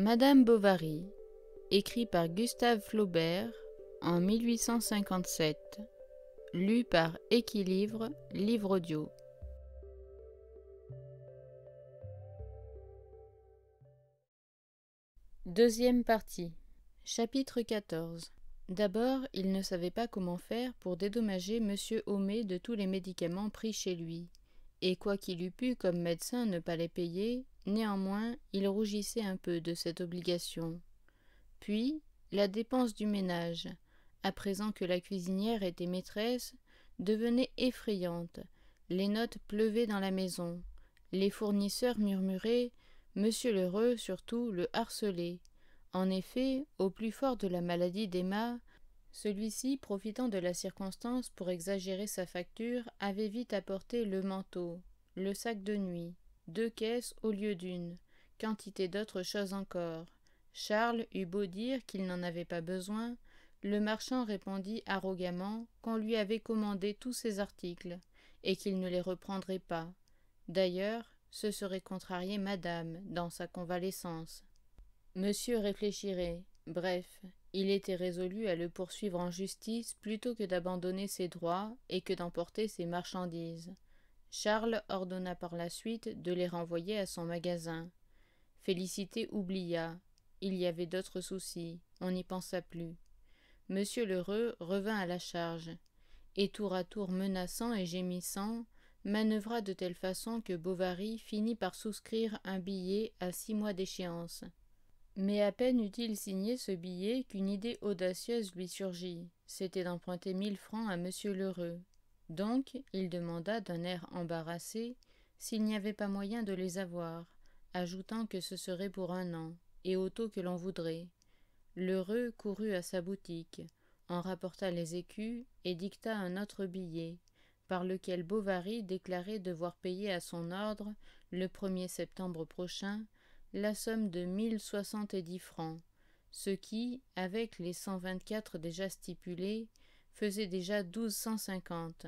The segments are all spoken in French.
Madame Bovary, écrit par Gustave Flaubert en 1857, lu par Équilibre, livre audio. Deuxième partie, chapitre 14. D'abord, il ne savait pas comment faire pour dédommager M. Homais de tous les médicaments pris chez lui, et quoi qu'il eût pu, comme médecin, ne pas les payer, Néanmoins, il rougissait un peu de cette obligation. Puis, la dépense du ménage, à présent que la cuisinière était maîtresse, devenait effrayante. Les notes pleuvaient dans la maison. Les fournisseurs murmuraient, Monsieur Lheureux surtout le harcelait. En effet, au plus fort de la maladie d'Emma, celui-ci, profitant de la circonstance pour exagérer sa facture, avait vite apporté le manteau, le sac de nuit, deux caisses au lieu d'une, quantité d'autres choses encore. Charles eut beau dire qu'il n'en avait pas besoin, le marchand répondit arrogamment qu'on lui avait commandé tous ses articles, et qu'il ne les reprendrait pas. D'ailleurs, ce serait contrarier madame dans sa convalescence. Monsieur réfléchirait. Bref, il était résolu à le poursuivre en justice plutôt que d'abandonner ses droits et que d'emporter ses marchandises. Charles ordonna par la suite de les renvoyer à son magasin. Félicité oublia. Il y avait d'autres soucis. On n'y pensa plus. Monsieur Lheureux revint à la charge, et tour à tour menaçant et gémissant, manœuvra de telle façon que Bovary finit par souscrire un billet à six mois d'échéance. Mais à peine eut-il signé ce billet qu'une idée audacieuse lui surgit. C'était d'emprunter mille francs à Monsieur Lheureux. Donc il demanda d'un air embarrassé s'il n'y avait pas moyen de les avoir, ajoutant que ce serait pour un an, et au taux que l'on voudrait. L'heureux courut à sa boutique, en rapporta les écus et dicta un autre billet, par lequel Bovary déclarait devoir payer à son ordre, le 1er septembre prochain, la somme de mille soixante-dix francs, ce qui, avec les cent vingt-quatre déjà stipulés, faisait déjà 1250.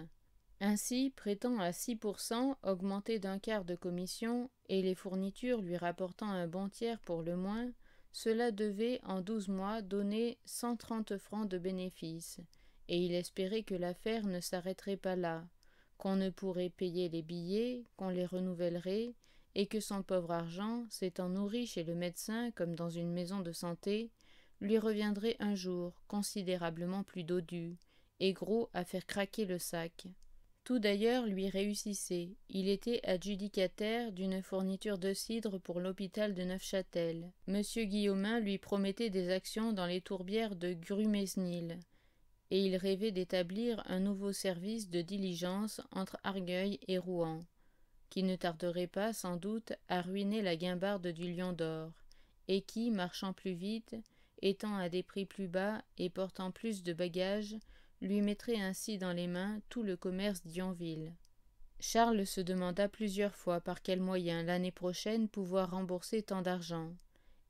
Ainsi, prêtant à 6%, augmenté d'un quart de commission, et les fournitures lui rapportant un bon tiers pour le moins, cela devait, en douze mois, donner 130 francs de bénéfice, et il espérait que l'affaire ne s'arrêterait pas là, qu'on ne pourrait payer les billets, qu'on les renouvellerait, et que son pauvre argent, s'étant nourri chez le médecin comme dans une maison de santé, lui reviendrait un jour considérablement plus dodu, et gros à faire craquer le sac. Tout d'ailleurs lui réussissait. Il était adjudicataire d'une fourniture de cidre pour l'hôpital de Neufchâtel. Monsieur Guillaumin lui promettait des actions dans les tourbières de Grumesnil, et il rêvait d'établir un nouveau service de diligence entre Argueil et Rouen, qui ne tarderait pas sans doute à ruiner la guimbarde du Lion d'Or, et qui, marchant plus vite, étant à des prix plus bas et portant plus de bagages, lui mettrait ainsi dans les mains tout le commerce d'Yonville. Charles se demanda plusieurs fois par quels moyens l'année prochaine pouvoir rembourser tant d'argent,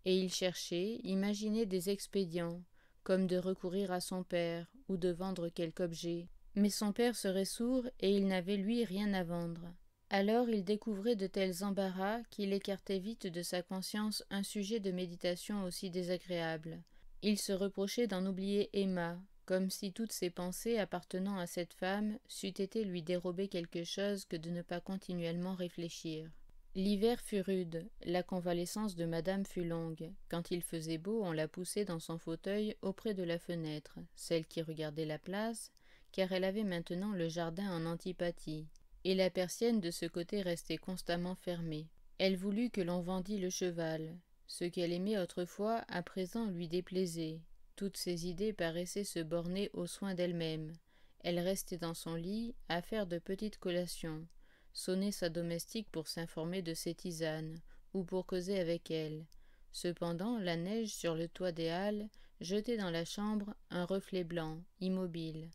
et il cherchait, imaginait des expédients, comme de recourir à son père ou de vendre quelque objet. Mais son père serait sourd et il n'avait lui rien à vendre. Alors il découvrait de tels embarras qu'il écartait vite de sa conscience un sujet de méditation aussi désagréable. Il se reprochait d'en oublier Emma, comme si toutes ses pensées appartenant à cette femme c'eût été lui dérober quelque chose que de ne pas continuellement réfléchir. L'hiver fut rude, la convalescence de madame fut longue. Quand il faisait beau, on la poussait dans son fauteuil auprès de la fenêtre, celle qui regardait la place, car elle avait maintenant le jardin en antipathie, et la persienne de ce côté restait constamment fermée. Elle voulut que l'on vendît le cheval. Ce qu'elle aimait autrefois, à présent lui déplaisait, toutes ses idées paraissaient se borner aux soins d'elle-même. Elle restait dans son lit à faire de petites collations, sonnait sa domestique pour s'informer de ses tisanes, ou pour causer avec elle. Cependant, la neige sur le toit des halles jetait dans la chambre un reflet blanc, immobile.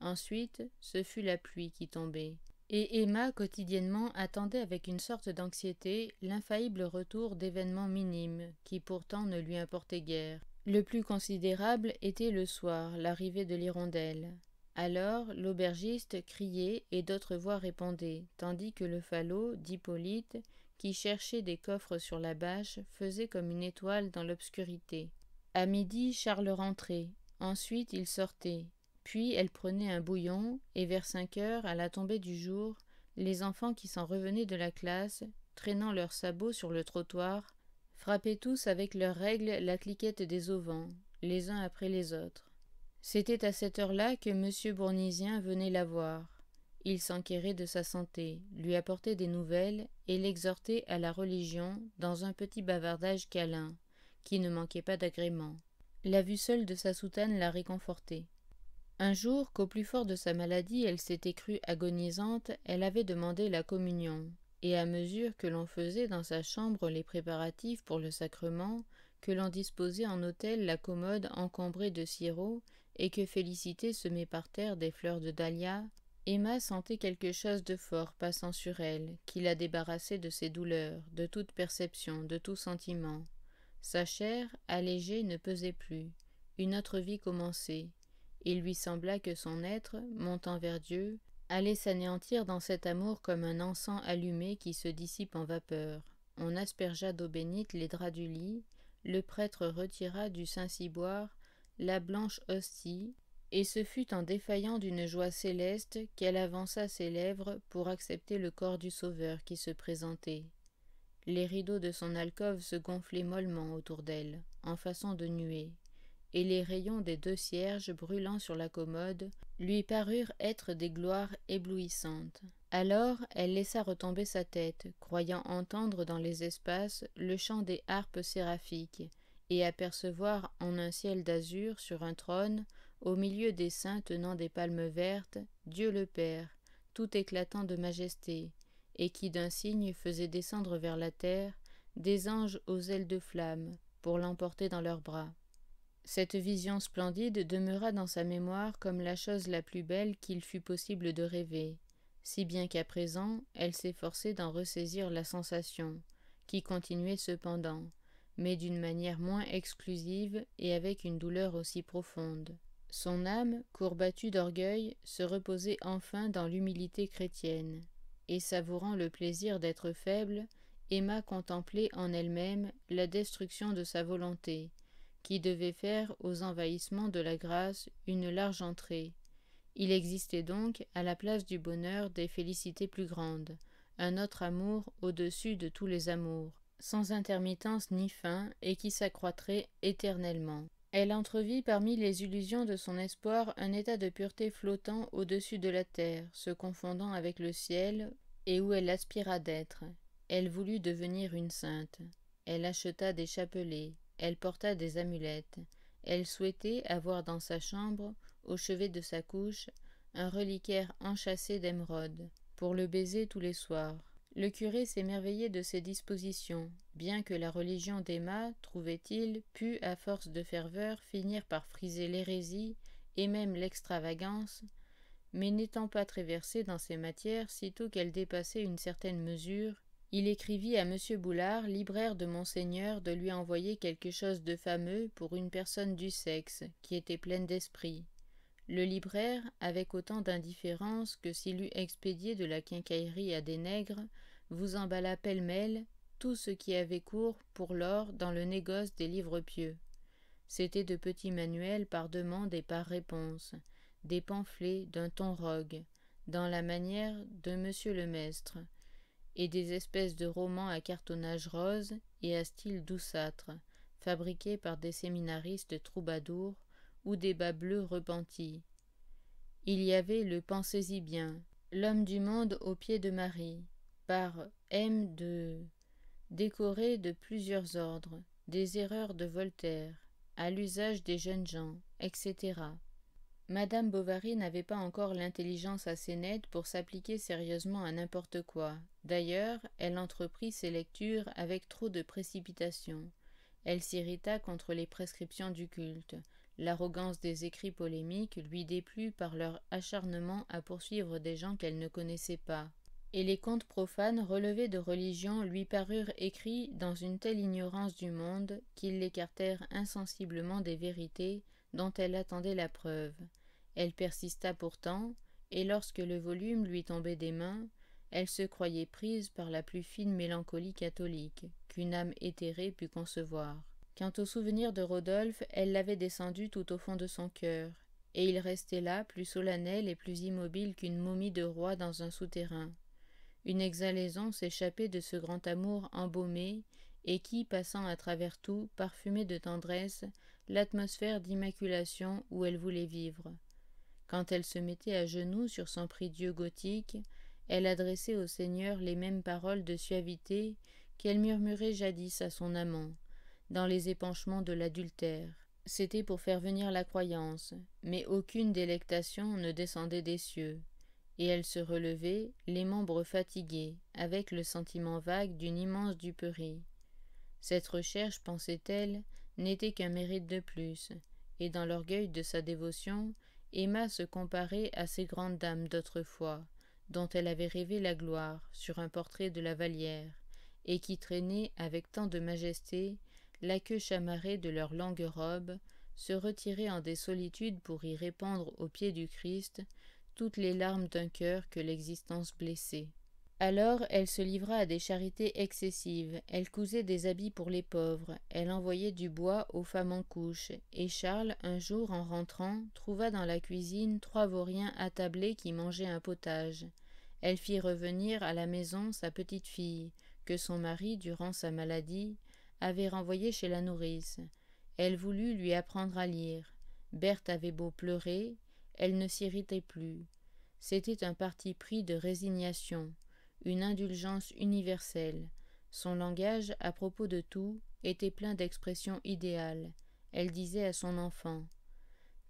Ensuite, ce fut la pluie qui tombait. Et Emma quotidiennement attendait avec une sorte d'anxiété l'infaillible retour d'événements minimes qui pourtant ne lui importaient guère. Le plus considérable était le soir, l'arrivée de l'hirondelle. Alors l'aubergiste criait et d'autres voix répondaient, tandis que le falot d'Hippolyte, qui cherchait des coffres sur la bâche, faisait comme une étoile dans l'obscurité. À midi, Charles rentrait. Ensuite, il sortait. Puis elle prenait un bouillon, et vers cinq heures, à la tombée du jour, les enfants qui s'en revenaient de la classe, traînant leurs sabots sur le trottoir, frappaient tous avec leurs règles la cliquette des auvents, les uns après les autres. C'était à cette heure-là que M. Bournisien venait la voir. Il s'enquérait de sa santé, lui apportait des nouvelles et l'exhortait à la religion dans un petit bavardage câlin, qui ne manquait pas d'agrément. La vue seule de sa soutane la réconfortait. Un jour, qu'au plus fort de sa maladie elle s'était crue agonisante, elle avait demandé la communion, et à mesure que l'on faisait dans sa chambre les préparatifs pour le sacrement, que l'on disposait en hôtel la commode encombrée de sirop, et que Félicité semait par terre des fleurs de dahlia, Emma sentait quelque chose de fort passant sur elle, qui la débarrassait de ses douleurs, de toute perception, de tout sentiment. Sa chair, allégée, ne pesait plus. Une autre vie commençait. Il lui sembla que son être, montant vers Dieu, allait s'anéantir dans cet amour comme un encens allumé qui se dissipe en vapeur. On aspergea d'eau bénite les draps du lit, le prêtre retira du Saint-Ciboire la blanche hostie, et ce fut en défaillant d'une joie céleste qu'elle avança ses lèvres pour accepter le corps du Sauveur qui se présentait. Les rideaux de son alcôve se gonflaient mollement autour d'elle, en façon de nuée et les rayons des deux cierges brûlant sur la commode lui parurent être des gloires éblouissantes. Alors elle laissa retomber sa tête, croyant entendre dans les espaces le chant des harpes séraphiques, et apercevoir en un ciel d'azur sur un trône, au milieu des saints tenant des palmes vertes, Dieu le Père, tout éclatant de majesté, et qui d'un signe faisait descendre vers la terre des anges aux ailes de flamme, pour l'emporter dans leurs bras. Cette vision splendide demeura dans sa mémoire comme la chose la plus belle qu'il fût possible de rêver, si bien qu'à présent elle s'efforçait d'en ressaisir la sensation, qui continuait cependant, mais d'une manière moins exclusive et avec une douleur aussi profonde. Son âme, courbattue d'orgueil, se reposait enfin dans l'humilité chrétienne, et savourant le plaisir d'être faible, Emma contemplait en elle-même la destruction de sa volonté, qui devait faire aux envahissements de la grâce une large entrée. Il existait donc, à la place du bonheur, des félicités plus grandes, un autre amour au-dessus de tous les amours, sans intermittence ni fin, et qui s'accroîtrait éternellement. Elle entrevit parmi les illusions de son espoir un état de pureté flottant au-dessus de la terre, se confondant avec le ciel, et où elle aspira d'être. Elle voulut devenir une sainte. Elle acheta des chapelets, elle porta des amulettes. Elle souhaitait avoir dans sa chambre, au chevet de sa couche, un reliquaire enchâssé d'émeraudes, pour le baiser tous les soirs. Le curé s'émerveillait de ces dispositions, bien que la religion d'Emma, trouvait-il, pût, à force de ferveur, finir par friser l'hérésie et même l'extravagance, mais n'étant pas très versée dans ces matières, sitôt qu'elle dépassait une certaine mesure, il écrivit à M. Boulard, libraire de Monseigneur, de lui envoyer quelque chose de fameux pour une personne du sexe, qui était pleine d'esprit. Le libraire, avec autant d'indifférence que s'il eût expédié de la quincaillerie à des nègres, vous emballa pêle-mêle tout ce qui avait cours pour l'or dans le négoce des livres pieux. C'étaient de petits manuels par demande et par réponse, des pamphlets d'un ton rogue, dans la manière de M. le Maistre, et des espèces de romans à cartonnage rose et à style douceâtre, fabriqués par des séminaristes troubadours ou des bas bleus repentis. Il y avait le Pensez-y bien, L'homme du monde au pied de Marie, par M. de décoré de plusieurs ordres, des erreurs de Voltaire, à l'usage des jeunes gens, etc. Madame Bovary n'avait pas encore l'intelligence assez nette pour s'appliquer sérieusement à n'importe quoi. D'ailleurs, elle entreprit ses lectures avec trop de précipitation. Elle s'irrita contre les prescriptions du culte. L'arrogance des écrits polémiques lui déplut par leur acharnement à poursuivre des gens qu'elle ne connaissait pas. Et les contes profanes relevés de religion lui parurent écrits dans une telle ignorance du monde qu'ils l'écartèrent insensiblement des vérités dont elle attendait la preuve. Elle persista pourtant, et lorsque le volume lui tombait des mains, elle se croyait prise par la plus fine mélancolie catholique qu'une âme éthérée pût concevoir. Quant au souvenir de Rodolphe, elle l'avait descendu tout au fond de son cœur, et il restait là plus solennel et plus immobile qu'une momie de roi dans un souterrain. Une exhalaison s'échappait de ce grand amour embaumé et qui, passant à travers tout, parfumait de tendresse l'atmosphère d'immaculation où elle voulait vivre. Quand elle se mettait à genoux sur son prie-dieu gothique, elle adressait au Seigneur les mêmes paroles de suavité qu'elle murmurait jadis à son amant, dans les épanchements de l'adultère. C'était pour faire venir la croyance, mais aucune délectation ne descendait des cieux, et elle se relevait, les membres fatigués, avec le sentiment vague d'une immense duperie. Cette recherche, pensait-elle, n'était qu'un mérite de plus, et dans l'orgueil de sa dévotion, Emma se comparait à ces grandes dames d'autrefois, dont elle avait rêvé la gloire sur un portrait de la Vallière, et qui traînaient avec tant de majesté la queue chamarrée de leurs longues robes, se retiraient en des solitudes pour y répandre aux pieds du Christ toutes les larmes d'un cœur que l'existence blessait. Alors elle se livra à des charités excessives, elle cousait des habits pour les pauvres, elle envoyait du bois aux femmes en couche, et Charles, un jour en rentrant, trouva dans la cuisine trois vauriens attablés qui mangeaient un potage. Elle fit revenir à la maison sa petite fille, que son mari, durant sa maladie, avait renvoyée chez la nourrice. Elle voulut lui apprendre à lire. Berthe avait beau pleurer, elle ne s'irritait plus. C'était un parti pris de résignation une indulgence universelle. Son langage, à propos de tout, était plein d'expressions idéales. Elle disait à son enfant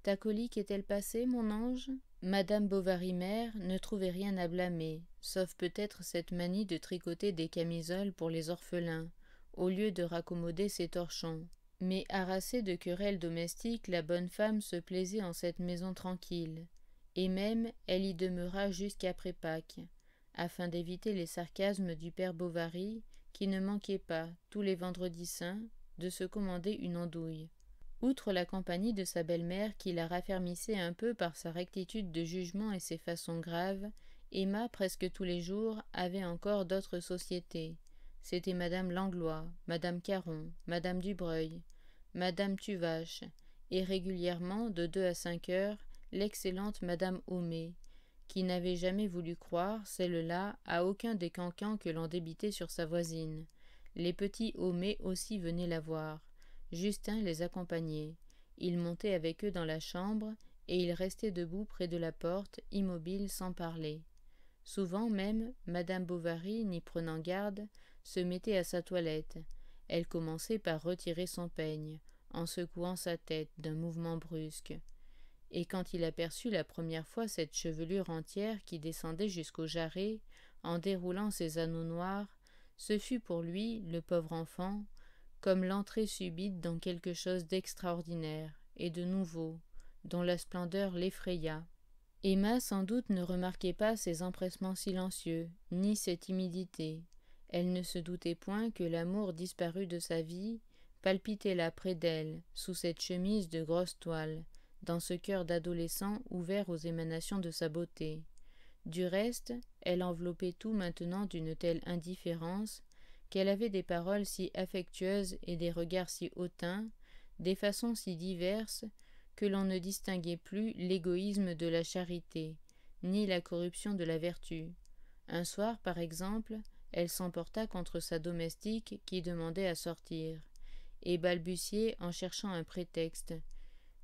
Ta colique est-elle passée, mon ange Madame Bovary mère ne trouvait rien à blâmer, sauf peut-être cette manie de tricoter des camisoles pour les orphelins, au lieu de raccommoder ses torchons. Mais harassée de querelles domestiques, la bonne femme se plaisait en cette maison tranquille. Et même, elle y demeura jusqu'après Pâques afin d'éviter les sarcasmes du père Bovary, qui ne manquait pas, tous les vendredis saints, de se commander une andouille. Outre la compagnie de sa belle-mère qui la raffermissait un peu par sa rectitude de jugement et ses façons graves, Emma, presque tous les jours, avait encore d'autres sociétés. C'était Madame Langlois, Madame Caron, Madame Dubreuil, Madame Tuvache, et régulièrement, de deux à cinq heures, l'excellente Madame Homais, qui n'avait jamais voulu croire, celle-là, à aucun des cancans que l'on débitait sur sa voisine. Les petits Homais aussi venaient la voir. Justin les accompagnait. Il montait avec eux dans la chambre, et il restait debout près de la porte, immobile sans parler. Souvent même, Madame Bovary, n'y prenant garde, se mettait à sa toilette. Elle commençait par retirer son peigne, en secouant sa tête d'un mouvement brusque et quand il aperçut la première fois cette chevelure entière qui descendait jusqu'au jarret, en déroulant ses anneaux noirs, ce fut pour lui, le pauvre enfant, comme l'entrée subite dans quelque chose d'extraordinaire et de nouveau, dont la splendeur l'effraya. Emma sans doute ne remarquait pas ces empressements silencieux, ni cette timidité. Elle ne se doutait point que l'amour disparu de sa vie palpitait là près d'elle, sous cette chemise de grosse toile, dans ce cœur d'adolescent ouvert aux émanations de sa beauté. Du reste, elle enveloppait tout maintenant d'une telle indifférence qu'elle avait des paroles si affectueuses et des regards si hautains, des façons si diverses, que l'on ne distinguait plus l'égoïsme de la charité, ni la corruption de la vertu. Un soir, par exemple, elle s'emporta contre sa domestique qui demandait à sortir, et balbutiait en cherchant un prétexte,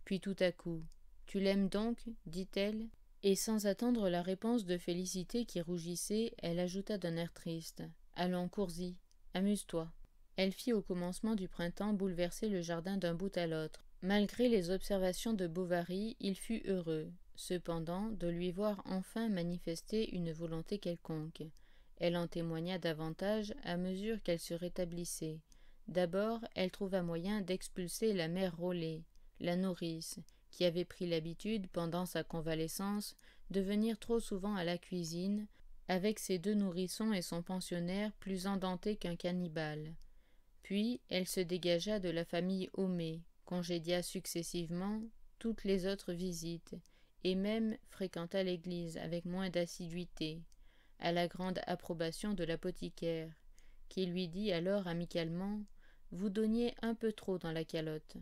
puis tout à coup Tu l'aimes donc dit-elle, et sans attendre la réponse de Félicité qui rougissait, elle ajouta d'un air triste Allons, cours amuse-toi. Elle fit au commencement du printemps bouleverser le jardin d'un bout à l'autre. Malgré les observations de Bovary, il fut heureux, cependant, de lui voir enfin manifester une volonté quelconque. Elle en témoigna davantage à mesure qu'elle se rétablissait. D'abord, elle trouva moyen d'expulser la mère Rollet, la nourrice, qui avait pris l'habitude, pendant sa convalescence, de venir trop souvent à la cuisine, avec ses deux nourrissons et son pensionnaire plus endenté qu'un cannibale. Puis elle se dégagea de la famille Homé, congédia successivement toutes les autres visites, et même fréquenta l'église avec moins d'assiduité, à la grande approbation de l'apothicaire, qui lui dit alors amicalement Vous donniez un peu trop dans la calotte.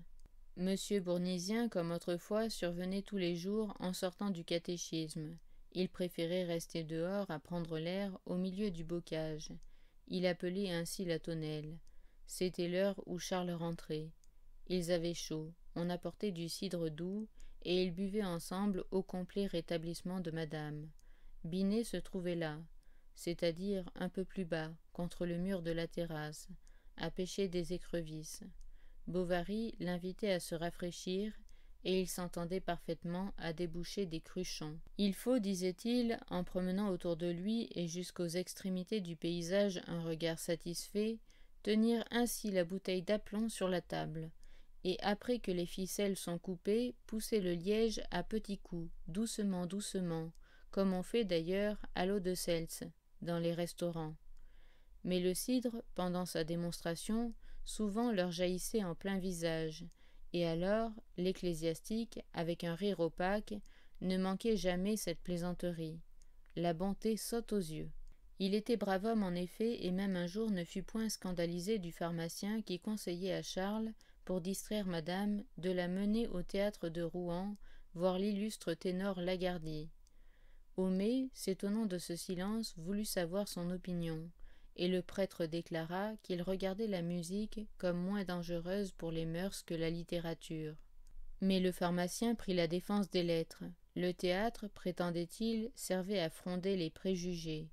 Monsieur Bournisien, comme autrefois, survenait tous les jours en sortant du catéchisme. Il préférait rester dehors à prendre l'air au milieu du bocage. Il appelait ainsi la tonnelle. C'était l'heure où Charles rentrait. Ils avaient chaud, on apportait du cidre doux, et ils buvaient ensemble au complet rétablissement de madame. Binet se trouvait là, c'est-à-dire un peu plus bas, contre le mur de la terrasse, à pêcher des écrevisses. Bovary l'invitait à se rafraîchir, et il s'entendait parfaitement à déboucher des cruchons. Il faut, disait-il, en promenant autour de lui et jusqu'aux extrémités du paysage un regard satisfait, tenir ainsi la bouteille d'aplomb sur la table, et après que les ficelles sont coupées, pousser le liège à petits coups, doucement, doucement, comme on fait d'ailleurs à l'eau de Seltz, dans les restaurants. Mais le cidre, pendant sa démonstration, souvent leur jaillissait en plein visage, et alors l'ecclésiastique, avec un rire opaque, ne manquait jamais cette plaisanterie. La bonté saute aux yeux. Il était brave homme en effet, et même un jour ne fut point scandalisé du pharmacien qui conseillait à Charles, pour distraire madame, de la mener au théâtre de Rouen, voir l'illustre ténor Lagardier. Homais, s'étonnant de ce silence, voulut savoir son opinion et le prêtre déclara qu'il regardait la musique comme moins dangereuse pour les mœurs que la littérature. Mais le pharmacien prit la défense des lettres. Le théâtre, prétendait-il, servait à fronder les préjugés,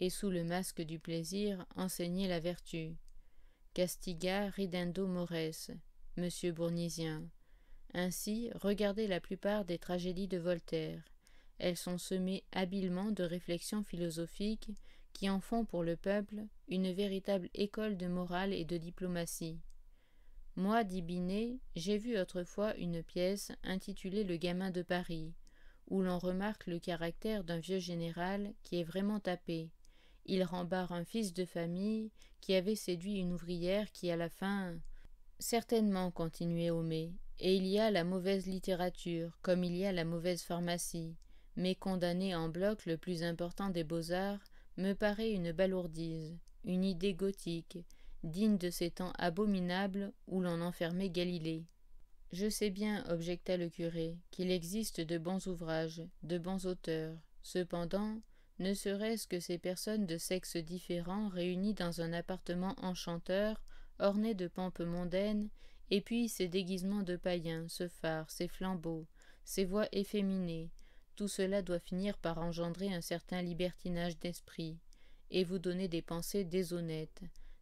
et sous le masque du plaisir enseignait la vertu. Castiga ridendo mores, monsieur Bournisien. Ainsi, regardez la plupart des tragédies de Voltaire. Elles sont semées habilement de réflexions philosophiques qui en font pour le peuple une véritable école de morale et de diplomatie. Moi, dit Binet, j'ai vu autrefois une pièce intitulée Le gamin de Paris, où l'on remarque le caractère d'un vieux général qui est vraiment tapé. Il rembarre un fils de famille qui avait séduit une ouvrière qui, à la fin. Certainement, continuait Homais, et il y a la mauvaise littérature, comme il y a la mauvaise pharmacie, mais condamner en bloc le plus important des beaux-arts me paraît une balourdise, une idée gothique, digne de ces temps abominables où l'on enfermait Galilée. Je sais bien, objecta le curé, qu'il existe de bons ouvrages, de bons auteurs. Cependant, ne serait-ce que ces personnes de sexe différents réunies dans un appartement enchanteur, orné de pampes mondaines, et puis ces déguisements de païens, ce phare, ces flambeaux, ces voix efféminées, tout cela doit finir par engendrer un certain libertinage d'esprit, et vous donner des pensées déshonnêtes,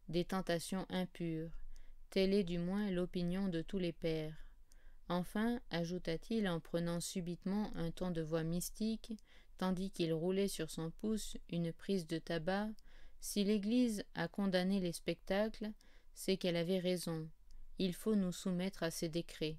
des tentations impures. Telle est du moins l'opinion de tous les pères. Enfin, ajouta-t-il en prenant subitement un ton de voix mystique, tandis qu'il roulait sur son pouce une prise de tabac, si l'Église a condamné les spectacles, c'est qu'elle avait raison. Il faut nous soumettre à ses décrets.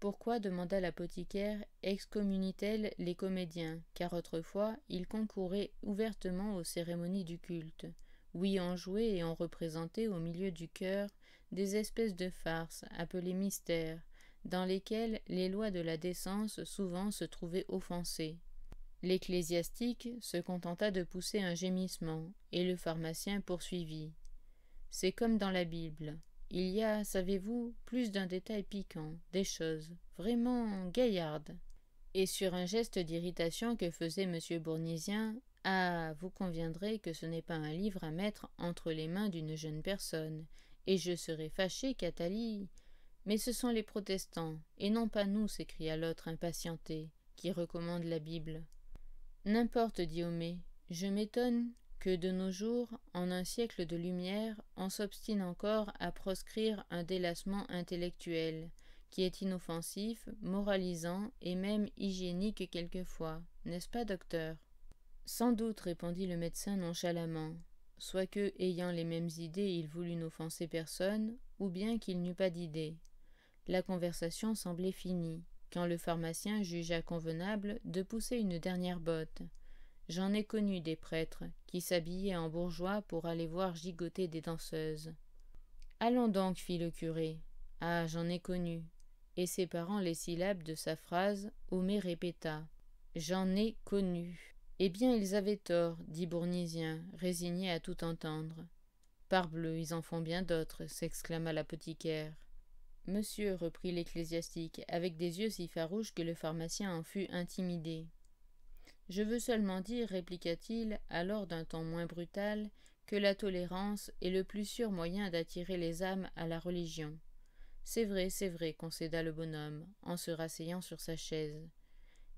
Pourquoi, demanda l'apothicaire, t elle les comédiens Car autrefois, ils concouraient ouvertement aux cérémonies du culte. Oui, en jouait et en représentait au milieu du cœur des espèces de farces, appelées mystères, dans lesquelles les lois de la décence souvent se trouvaient offensées. L'ecclésiastique se contenta de pousser un gémissement, et le pharmacien poursuivit. C'est comme dans la Bible. Il y a, savez-vous, plus d'un détail piquant, des choses, vraiment gaillardes. Et sur un geste d'irritation que faisait M. Bournisien, ah, vous conviendrez que ce n'est pas un livre à mettre entre les mains d'une jeune personne, et je serais fâché qu'Athalie. Mais ce sont les protestants, et non pas nous, s'écria l'autre impatienté, qui recommande la Bible. N'importe, dit Homais, je m'étonne que de nos jours, en un siècle de lumière, on s'obstine encore à proscrire un délassement intellectuel, qui est inoffensif, moralisant et même hygiénique quelquefois, n'est-ce pas, docteur Sans doute, répondit le médecin nonchalamment, soit que, ayant les mêmes idées, il voulut n'offenser personne, ou bien qu'il n'eût pas d'idées. La conversation semblait finie, quand le pharmacien jugea convenable de pousser une dernière botte. J'en ai connu des prêtres qui s'habillaient en bourgeois pour aller voir gigoter des danseuses. Allons donc, fit le curé. Ah, j'en ai connu. Et séparant les syllabes de sa phrase, Homais répéta. J'en ai connu. Eh bien, ils avaient tort, dit Bournisien, résigné à tout entendre. Parbleu, ils en font bien d'autres, s'exclama l'apothicaire. Monsieur, reprit l'ecclésiastique, avec des yeux si farouches que le pharmacien en fut intimidé. Je veux seulement dire, répliqua-t-il, alors d'un ton moins brutal, que la tolérance est le plus sûr moyen d'attirer les âmes à la religion. C'est vrai, c'est vrai, concéda le bonhomme, en se rasseyant sur sa chaise.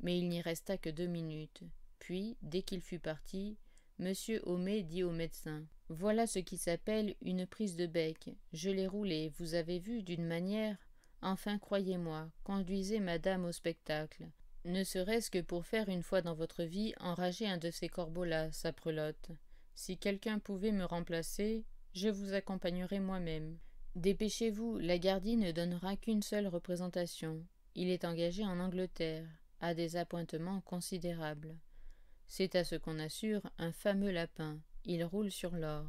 Mais il n'y resta que deux minutes. Puis, dès qu'il fut parti, M. Homais dit au médecin Voilà ce qui s'appelle une prise de bec. Je l'ai roulée, vous avez vu, d'une manière. Enfin, croyez-moi, conduisez madame au spectacle. Ne serait-ce que pour faire une fois dans votre vie enrager un de ces corbeaux-là, sa prelote. Si quelqu'un pouvait me remplacer, je vous accompagnerai moi-même. Dépêchez-vous, la Gardie ne donnera qu'une seule représentation. Il est engagé en Angleterre, à des appointements considérables. C'est à ce qu'on assure un fameux lapin. Il roule sur l'or.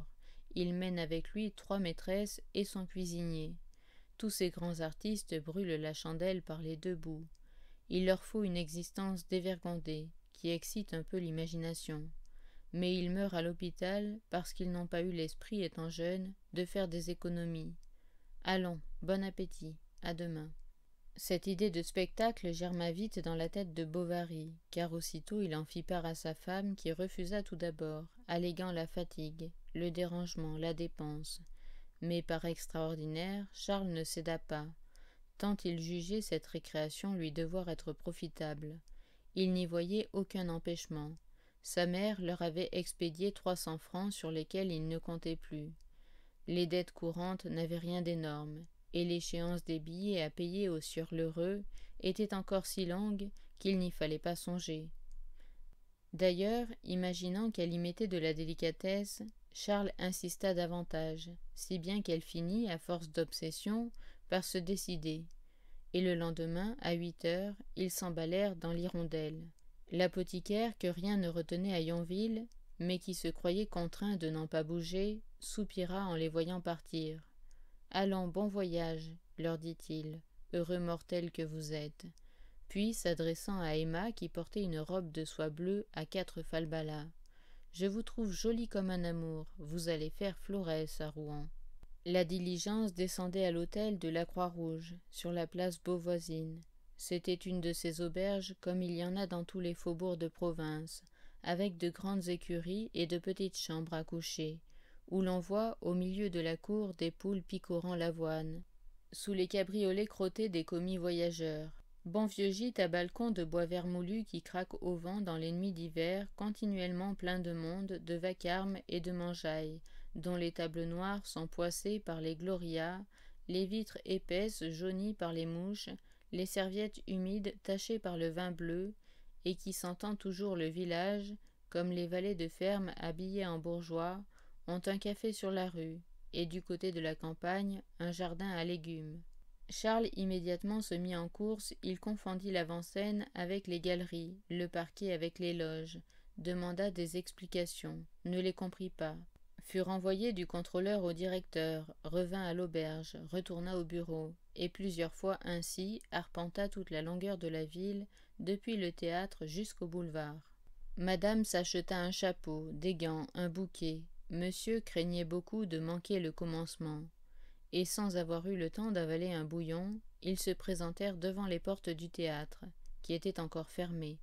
Il mène avec lui trois maîtresses et son cuisinier. Tous ces grands artistes brûlent la chandelle par les deux bouts. Il leur faut une existence dévergondée, qui excite un peu l'imagination. Mais ils meurent à l'hôpital parce qu'ils n'ont pas eu l'esprit, étant jeunes, de faire des économies. Allons, bon appétit, à demain. Cette idée de spectacle germa vite dans la tête de Bovary, car aussitôt il en fit part à sa femme qui refusa tout d'abord, alléguant la fatigue, le dérangement, la dépense. Mais par extraordinaire, Charles ne céda pas, tant il jugeait cette récréation lui devoir être profitable. Il n'y voyait aucun empêchement. Sa mère leur avait expédié trois cents francs sur lesquels il ne comptait plus. Les dettes courantes n'avaient rien d'énorme, et l'échéance des billets à payer au sieur Lheureux était encore si longue qu'il n'y fallait pas songer. D'ailleurs, imaginant qu'elle y mettait de la délicatesse, Charles insista davantage, si bien qu'elle finit, à force d'obsession, par se décider. Et le lendemain, à huit heures, ils s'emballèrent dans l'hirondelle. L'apothicaire, que rien ne retenait à Yonville, mais qui se croyait contraint de n'en pas bouger, soupira en les voyant partir. Allons, bon voyage, leur dit-il, heureux mortels que vous êtes. Puis, s'adressant à Emma, qui portait une robe de soie bleue à quatre falbalas, Je vous trouve jolie comme un amour, vous allez faire florès à Rouen. La diligence descendait à l'hôtel de la Croix-Rouge, sur la place Beauvoisine. C'était une de ces auberges comme il y en a dans tous les faubourgs de province, avec de grandes écuries et de petites chambres à coucher, où l'on voit au milieu de la cour des poules picorant l'avoine, sous les cabriolets crottés des commis voyageurs. Bon vieux gîte à balcon de bois vermoulu qui craque au vent dans les nuits d'hiver, continuellement plein de monde, de vacarme et de mangeailles, dont les tables noires sont poissées par les glorias, les vitres épaisses jaunies par les mouches, les serviettes humides tachées par le vin bleu, et qui sentant toujours le village, comme les valets de ferme habillés en bourgeois, ont un café sur la rue, et du côté de la campagne, un jardin à légumes. Charles immédiatement se mit en course, il confondit l'avant-scène avec les galeries, le parquet avec les loges, demanda des explications, ne les comprit pas, fut renvoyé du contrôleur au directeur, revint à l'auberge, retourna au bureau, et plusieurs fois ainsi arpenta toute la longueur de la ville, depuis le théâtre jusqu'au boulevard. Madame s'acheta un chapeau, des gants, un bouquet. Monsieur craignait beaucoup de manquer le commencement. Et sans avoir eu le temps d'avaler un bouillon, ils se présentèrent devant les portes du théâtre, qui étaient encore fermées.